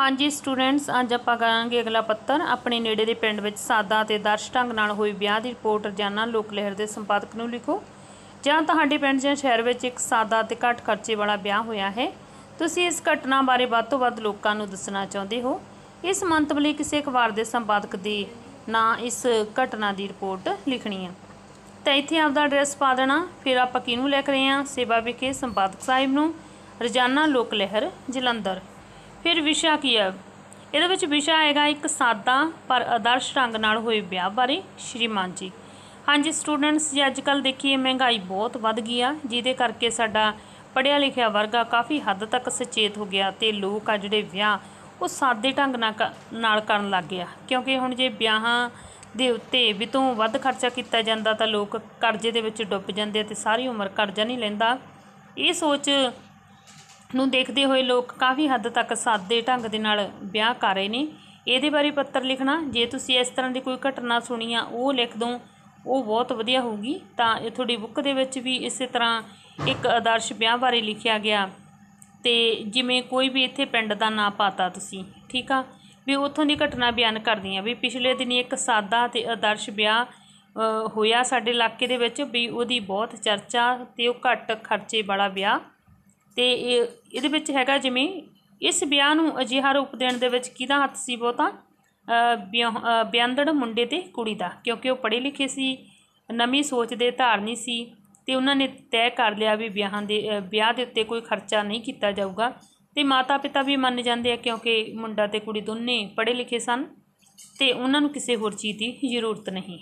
ਹਾਂਜੀ ਸਟੂਡੈਂਟਸ ਅੱਜ ਆਪਾਂ ਕਰਾਂਗੇ ਅਗਲਾ ਪੱਤਰ ਆਪਣੇ ਨੇੜੇ ਦੇ ਪਿੰਡ ਵਿੱਚ ਸਾਦਾ ਤੇ ਦਰਸ਼ ਢੰਗ ਨਾਲ ਹੋਈ ਵਿਆਹ ਦੀ ਰਿਪੋਰਟ ਰਜਾਨਾ ਲੋਕ ਲਹਿਰ ਦੇ ਸੰਪਾਦਕ ਨੂੰ ਲਿਖੋ ਜਾਂ ਤੁਹਾਡੇ ਪਿੰਡ ਜਾਂ ਸ਼ਹਿਰ ਵਿੱਚ ਇੱਕ ਸਾਦਾ ਤੇ ਘੱਟ ਖਰਚੇ ਵਾਲਾ ਵਿਆਹ ਹੋਇਆ ਹੈ ਤੁਸੀਂ ਇਸ ਘਟਨਾ ਬਾਰੇ ਵੱਧ ਤੋਂ ਵੱਧ ਲੋਕਾਂ ਨੂੰ ਦੱਸਣਾ ਚਾਹੁੰਦੇ ਹੋ ਇਸ ਮੰਤਵ ਲਈ ਕਿਸੇ ਅਖਬਾਰ ਦੇ ਸੰਪਾਦਕ ਦੀ ਨਾਂ ਇਸ ਘਟਨਾ ਦੀ ਰਿਪੋਰਟ ਲਿਖਣੀ ਹੈ ਤਾਂ ਇੱਥੇ ਆਪਦਾ ਐਡਰੈਸ ਪਾ ਦੇਣਾ ਫਿਰ ਆਪਾਂ ਕਿਹਨੂੰ ਲਿਖ ਰਹੇ ਹਾਂ ਸੇਵਾ ਵਿਖੇ ਸੰਪਾਦਕ ਸਾਹਿਬ ਨੂੰ ਰਜਾਨਾ ਲੋਕ ਲਹਿਰ ਜਲੰਧਰ ਫਿਰ ਵਿਸ਼ਾ ਕੀ ਹੈ ਇਹਦੇ ਵਿੱਚ ਵਿਸ਼ਾ ਹੈਗਾ ਇੱਕ ਸਾਦਾ ਪਰ ਆਦਰਸ਼ ਰੰਗ ਨਾਲ ਹੋਏ ਵਿਆਹ ਬਾਰੇ ਸ਼੍ਰੀਮਾਨ ਜੀ ਹਾਂਜੀ ਸਟੂਡੈਂਟਸ ਜੀ ਅੱਜ ਕੱਲ ਦੇਖੀਏ ਮਹਿੰਗਾਈ ਬਹੁਤ ਵੱਧ ਗਈ ਆ ਜਿਹਦੇ ਕਰਕੇ ਸਾਡਾ ਪੜਿਆ ਲਿਖਿਆ ਵਰਗਾ ਕਾਫੀ ਹੱਦ ਤੱਕ ਸੁਚੇਤ ਹੋ ਗਿਆ ਤੇ ਲੋਕ ਆ ਜਿਹੜੇ ਵਿਆਹ ਉਹ ਸਾਦੇ ਢੰਗ ਨਾਲ ਕਰਨ ਲੱਗ ਗਿਆ ਕਿਉਂਕਿ ਹੁਣ ਜੇ ਵਿਆਹਾਂ ਦੇ ਉੱਤੇ ਵੀ ਤੋਂ ਵੱਧ ਖਰਚਾ ਕੀਤਾ ਜਾਂਦਾ ਤਾਂ ਲੋਕ ਕਰਜ਼ੇ ਦੇ ਵਿੱਚ ਡੁੱਬ ਜਾਂਦੇ ਤੇ ਸਾਰੀ ਉਮਰ ਕਰਜ਼ਾ ਨਹੀਂ ਲੈਂਦਾ ਇਹ ਸੋਚ ਨੂੰ ਦੇਖਦੇ ਹੋਏ ਲੋਕ ਕਾਫੀ ਹੱਦ ਤੱਕ ਸਾਦੇ ਢੰਗ ਦੇ ਨਾਲ ਵਿਆਹ ਕਰ ਰਹੇ ਨੇ ਇਹਦੇ ਬਾਰੇ ਪੱਤਰ ਲਿਖਣਾ ਜੇ ਤੁਸੀਂ ਇਸ ਤਰ੍ਹਾਂ ਦੀ ਕੋਈ ਘਟਨਾ ਸੁਣੀ ਆ ਉਹ ਲਿਖ ਦੋ ਉਹ ਬਹੁਤ ਵਧੀਆ ਹੋਊਗੀ ਤਾਂ ਇਹ ਤੁਹਾਡੀ ਬੁੱਕ ਦੇ ਵਿੱਚ ਵੀ ਇਸੇ ਤਰ੍ਹਾਂ ਇੱਕ ਆਦਰਸ਼ ਵਿਆਹ ਬਾਰੇ ਲਿਖਿਆ ਗਿਆ ਤੇ ਜਿਵੇਂ ਕੋਈ ਵੀ ਇੱਥੇ ਪਿੰਡ ਦਾ ਨਾਂ ਪਾਤਾ ਤੁਸੀਂ ਠੀਕ ਆ ਵੀ ਉੱਥੋਂ ਦੀ ਘਟਨਾ ਬਿਆਨ ਕਰਦੀ ਆ ਵੀ ਪਿਛਲੇ ਦਿਨੀ ਇੱਕ ਸਾਦਾ ਤੇ ਆਦਰਸ਼ ਵਿਆਹ ਹੋਇਆ ਸਾਡੇ ਇਲਾਕੇ ਦੇ ਵਿੱਚ ਵੀ ਉਹਦੀ ਬਹੁਤ ਚਰਚਾ ਤੇ ਉਹ ਘੱਟ ਖਰਚੇ ਵਾਲਾ ਵਿਆਹ ਤੇ ਇਹ ਇਹਦੇ ਵਿੱਚ ਹੈਗਾ ਜਿਵੇਂ ਇਸ ਵਿਆਹ ਨੂੰ ਅਜਿਹਾ ਰੂਪ ਦੇਣ ਦੇ ਵਿੱਚ ਕਿਹਦਾ ਹੱਥ ਸੀ ਬਹੁਤਾ ਬਿਆੰਦੜ ਮੁੰਡੇ ਤੇ ਕੁੜੀ ਦਾ ਕਿਉਂਕਿ ਉਹ ਪੜ੍ਹੇ ਲਿਖੇ ਸੀ ਨਵੀਂ ਸੋਚ ਦੇ ਧਾਰਨੀ ਸੀ ਤੇ ਉਹਨਾਂ ਨੇ ਤੈਅ ਕਰ ਲਿਆ ਵੀ ਵਿਆਹਾਂ ਦੇ ਵਿਆਹ ਦੇ ਉੱਤੇ ਕੋਈ ਖਰਚਾ ਨਹੀਂ ਕੀਤਾ ਜਾਊਗਾ ਤੇ ਮਾਤਾ ਪਿਤਾ ਵੀ ਮੰਨ ਜਾਂਦੇ ਆ ਕਿਉਂਕਿ ਮੁੰਡਾ ਤੇ ਕੁੜੀ ਦੋਨੇ ਪੜ੍ਹੇ ਲਿਖੇ ਸਨ ਤੇ ਉਹਨਾਂ ਨੂੰ ਕਿਸੇ ਹੋਰ ਚੀਜ਼ ਦੀ ਜ਼ਰੂਰਤ ਨਹੀਂ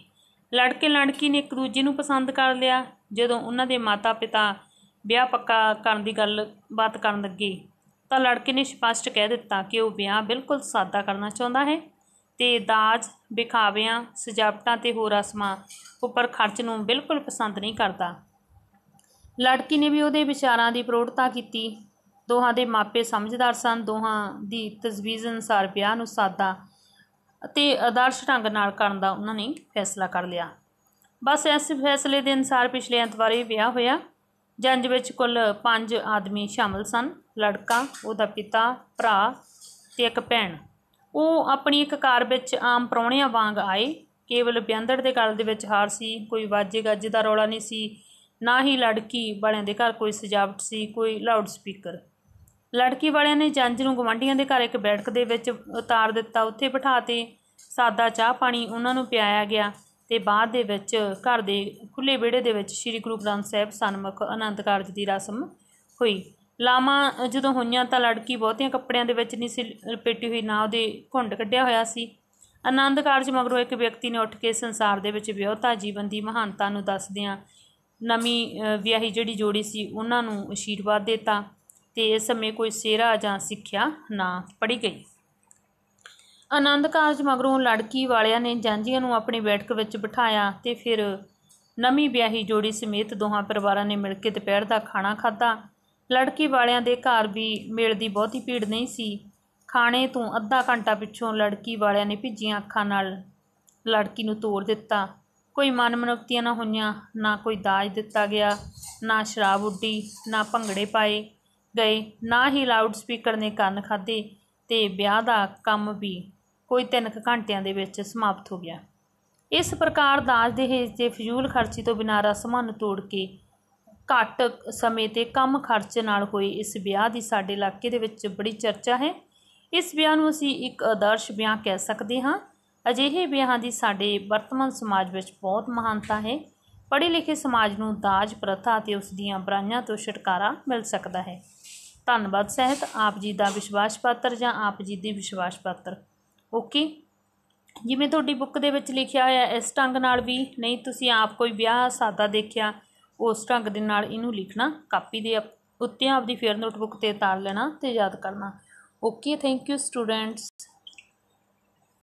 ਲੜਕੇ ਲੜਕੀ ਨੇ ਇੱਕ ਦੂਜੇ ਨੂੰ ਪਸੰਦ ਕਰ ਲਿਆ ਜਦੋਂ ਉਹਨਾਂ ਦੇ ਮਾਤਾ ਪਿਤਾ ਵਿਆਹ ਪੱਕਾ ਕਰਨ ਦੀ ਗੱਲ ਬਾਤ ਕਰਨ ਲੱਗੇ ਤਾਂ ਲੜਕੇ ਨੇ ਸਪਸ਼ਟ ਕਹਿ ਦਿੱਤਾ ਕਿ ਉਹ ਵਿਆਹ ਬਿਲਕੁਲ ਸਾਦਾ ਕਰਨਾ ਚਾਹੁੰਦਾ ਹੈ ਤੇ ਦਾਜ ਵਿਖਾਵਿਆਂ ਸਜਾਵਟਾਂ ਤੇ ਹੋਰ ਰਸਮਾਂ ਉੱਪਰ ਖਰਚ ਨੂੰ ਬਿਲਕੁਲ ਪਸੰਦ ਨਹੀਂ ਕਰਦਾ ਲੜਕੀ ਨੇ ਵੀ ਉਹਦੇ ਵਿਚਾਰਾਂ ਦੀ ਪ੍ਰੋੜਤਾ ਕੀਤੀ ਦੋਹਾਂ ਦੇ ਮਾਪੇ ਸਮਝਦਾਰ ਸਨ ਦੋਹਾਂ ਦੀ ਤਜਵੀਜ਼ ਅਨੁਸਾਰ ਵਿਆਹ ਨੂੰ ਸਾਦਾ ਅਤੇ ਆਦਰਸ਼ ਢੰਗ ਨਾਲ ਕਰਨ ਦਾ ਉਹਨਾਂ ਨੇ ਫੈਸਲਾ ਕਰ ਲਿਆ ਬਸ ਇਸ ਫੈਸਲੇ ਦੇ ਅਨੁਸਾਰ ਪਿਛਲੇ ਅੰਤਵਾਰੀ ਵਿਆਹ ਹੋਇਆ ਜੰਜ ਵਿੱਚ ਕੁੱਲ 5 ਆਦਮੀ ਸ਼ਾਮਲ ਸਨ ਲੜਕਾ ਉਹਦਾ ਪਿਤਾ ਭਰਾ ਤੇ ਇੱਕ ਭੈਣ ਉਹ ਆਪਣੀ ਇੱਕ ਕਾਰ ਵਿੱਚ ਆਮ ਪ੍ਰਾਹੁਣਿਆਂ ਵਾਂਗ ਆਏ ਕੇਵਲ ਬਿਆੰਦੜ ਦੇ ਗਲ ਦੇ ਵਿੱਚ ਹਾਰ ਸੀ ਕੋਈ ਵਾਜੇ ਗਾਜੇ ਦਾ ਰੌਲਾ ਨਹੀਂ ਸੀ ਨਾ ਹੀ ਲੜਕੀ ਵਾਲਿਆਂ ਦੇ ਘਰ ਕੋਈ ਸਜਾਵਟ ਸੀ ਕੋਈ ਲਾਊਡ ਸਪੀਕਰ ਲੜਕੀ ਵਾਲਿਆਂ ਨੇ ਜੰਜ ਨੂੰ ਗਵਾਂਢੀਆਂ ਦੇ ਘਰ ਇੱਕ ਬੈਠਕ ਦੇ ਵਿੱਚ ਉਤਾਰ ਦਿੱਤਾ ਉੱਥੇ ਬਿਠਾ ਤੇ ਸਾਦਾ ਚਾਹ ਪਾਣੀ ਉਹਨਾਂ ਨੂੰ ਪਿਆਇਆ ਗਿਆ ਤੇ ਬਾਅਦ ਦੇ ਵਿੱਚ ਘਰ ਦੇ ਖੁੱਲੇ ਵਿਹੜੇ ਦੇ ਵਿੱਚ ਸ਼੍ਰੀ ਗੁਰੂ ਗ੍ਰੰਥ ਸਾਹਿਬ ਸਨਮੁਖ ਅਨੰਦ ਕਾਰਜ ਦੀ ਰਸਮ ਹੋਈ ਲਾਮਾ ਜਦੋਂ ਹੋਈਆਂ ਤਾਂ ਲੜਕੀ ਬਹੁਤਿਆਂ ਕੱਪੜਿਆਂ ਦੇ ਵਿੱਚ ਨਹੀਂ ਸੀ ਲਪੇਟੀ ਹੋਈ ਨਾ ਉਹਦੇ ਘੁੰਡ ਕੱਢਿਆ ਹੋਇਆ ਸੀ ਆਨੰਦ ਕਾਰਜ ਮਗਰੋਂ ਇੱਕ ਵਿਅਕਤੀ ਨੇ ਉੱਠ ਕੇ ਸੰਸਾਰ ਦੇ ਵਿੱਚ ਵਿਅਹਤਾ ਜੀਵਨ ਦੀ ਮਹਾਨਤਾ ਨੂੰ ਦੱਸਦਿਆਂ ਨਵੀਂ ਵਿਆਹੀ ਜਿਹੜੀ ਜੋੜੀ ਸੀ ਉਹਨਾਂ ਨੂੰ ਅਸ਼ੀਰਵਾਦ ਦਿੱਤਾ ਤੇ ਇਸ ਸਮੇਂ ਕੋਈ ਸੇਰਾ ਜਾਂ ਸਿੱਖਿਆ ਨਾ ਪੜੀ ਗਈ ਆਨੰਦ ਕਾਰਜ ਮਗਰੋਂ ਲੜਕੀ ਵਾਲਿਆਂ ਨੇ ਜਾਂਜੀਆਂ ਨੂੰ ਆਪਣੀ ਬੈਠਕ ਵਿੱਚ ਬਿਠਾਇਆ ਤੇ ਫਿਰ ਨਵੀਂ ਵਿਆਹੀ ਜੋੜੀ ਸਮੇਤ ਦੋਹਾਂ ਪਰਿਵਾਰਾਂ ਨੇ ਮਿਲ ਕੇ ਦੁਪਹਿਰ ਦਾ ਖਾਣਾ ਖਾਧਾ ਲੜਕੀ ਵਾਲਿਆਂ ਦੇ ਘਰ ਵੀ ਮੇਲ ਦੀ ਬਹੁਤੀ ਭੀੜ ਨਹੀਂ ਸੀ ਖਾਣੇ ਤੋਂ ਅੱਧਾ ਘੰਟਾ ਪਿੱਛੋਂ ਲੜਕੀ ਵਾਲਿਆਂ ਨੇ ਭਿੱਜੀਆਂ ਅੱਖਾਂ ਨਾਲ ਲੜਕੀ ਨੂੰ ਤੋੜ ਦਿੱਤਾ ਕੋਈ ਮਨਮਨੁੱਖਤੀਆਂ ਨਾ ਹੋਈਆਂ ਨਾ ਕੋਈ ਦਾਜ ਦਿੱਤਾ ਗਿਆ ਨਾ ਸ਼ਰਾਬ ਉੱਡੀ ਨਾ ਭੰਗੜੇ ਪਾਏ ਗਏ ਨਾ ਹੀ ਲਾਊਡ ਸਪੀਕਰ ਨੇ ਕੰਨ ਖਾਦੇ ਤੇ ਵਿਆਹ ਦਾ ਕੰਮ ਵੀ ਕੋਈ 3 ਘੰਟਿਆਂ ਦੇ ਵਿੱਚ ਸਮਾਪਤ ਹੋ ਗਿਆ ਇਸ ਪ੍ਰਕਾਰ ਦਾਜ ਦਹੇਜ ਤੇ ਫਜ਼ੂਲ ਖਰਚੀ ਤੋਂ ਬਿਨਾਂ ਰਸਮਾਂ ਨੂੰ ਤੋੜ ਕੇ ਘੱਟ ਸਮੇਂ ਤੇ ਕਮ ਖਰਚ ਨਾਲ ਹੋਈ ਇਸ ਵਿਆਹ ਦੀ ਸਾਡੇ ਇਲਾਕੇ ਦੇ ਵਿੱਚ ਬੜੀ ਚਰਚਾ ਹੈ ਇਸ ਵਿਆਹ ਨੂੰ ਅਸੀਂ ਇੱਕ ਆਦਰਸ਼ ਵਿਆਹ ਕਹਿ ਸਕਦੇ ਹਾਂ ਅਜਿਹੇ ਵਿਆਹਾਂ ਦੀ ਸਾਡੇ ਵਰਤਮਾਨ ਸਮਾਜ ਵਿੱਚ ਬਹੁਤ ਮਹਾਨਤਾ ਹੈ ਪੜ੍ਹੇ ਲਿਖੇ ਸਮਾਜ ਨੂੰ ਦਾਜ ਪ੍ਰਥਾ ਤੇ ਉਸ ਦੀਆਂ ਬਰਾਈਆਂ ਤੋਂ ਛੁਟਕਾਰਾ ਮਿਲ ਸਕਦਾ ਹੈ ਧੰਨਵਾਦ ਸਹਿਤ ਆਪ ਜੀ ਦਾ ਵਿਸ਼ਵਾਸ ਪਾਤਰ ਜਾਂ ਆਪ ਜੀ ਦੀ ਵਿਸ਼ਵਾਸ ਪਾਤਰ ਓਕੇ ਜਿਵੇਂ ਤੁਹਾਡੀ ਬੁੱਕ ਦੇ ਵਿੱਚ ਲਿਖਿਆ ਹੋਇਆ ਇਸ ਢੰਗ ਨਾਲ ਵੀ ਨਹੀਂ ਤੁਸੀਂ ਆਪ ਕੋਈ ਵਿਆਹ ਸਾਦਾ ਦੇਖਿਆ ਉਸ ਢੰਗ ਦੇ ਨਾਲ ਇਹਨੂੰ ਲਿਖਣਾ ਕਾਪੀ ਦੇ ਉੱਤੇ ਆਪਦੀ ਫੇਰ ਨੋਟਬੁੱਕ ਤੇ ਉਤਾਰ ਲੈਣਾ ਤੇ ਯਾਦ ਕਰਨਾ ਓਕੇ ਥੈਂਕ ਯੂ ਸਟੂਡੈਂਟਸ